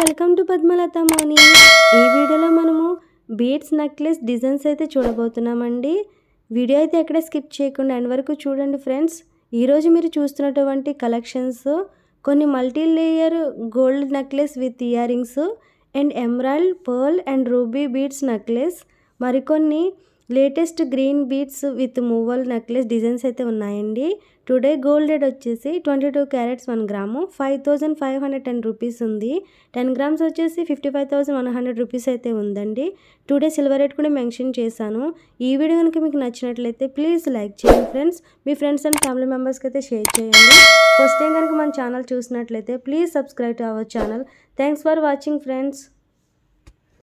welcome to Padmalatha మోని ఈ వీడియోలో మనము బీట్స్ నెక్లెస్ డిజైన్స్ అయితే చూడబోతున్నామండి వీడియో అయితే ఎక్కడ స్కిప్ చేయకుండా ఎంత వరకు చూడండి ఫ్రెండ్స్ ఈరోజు మీరు చూస్తున్నటువంటి కలెక్షన్స్ కొన్ని multi layer gold necklace with earrings and emerald pearl and ruby beads necklace మరికొన్ని లేటెస్ట్ గ్రీన్ బీట్స్ విత్ మూవల్ నెక్లెస్ డిజైన్స్ అయితే ఉన్నాయండి టుడే గోల్డ్ రేట్ వచ్చేసి twenty two carats one gram five thousand five hundred ten rupees ఉంది ten grams వచ్చేసి fifty five thousand one hundred rupees అయితే ఉందండి today silver rate కూడా mention చేశాను ఈ వీడియో కనుక మీకు నచ్చినట్లయితే ప్లీజ్ లైక్ చేయండి friends me friends and family మెంబర్స్కి అయితే షేర్ చేయండి ఫస్ట్ టైం కనుక మన ఛానల్ చూసినట్లయితే please subscribe to our channel thanks for watching friends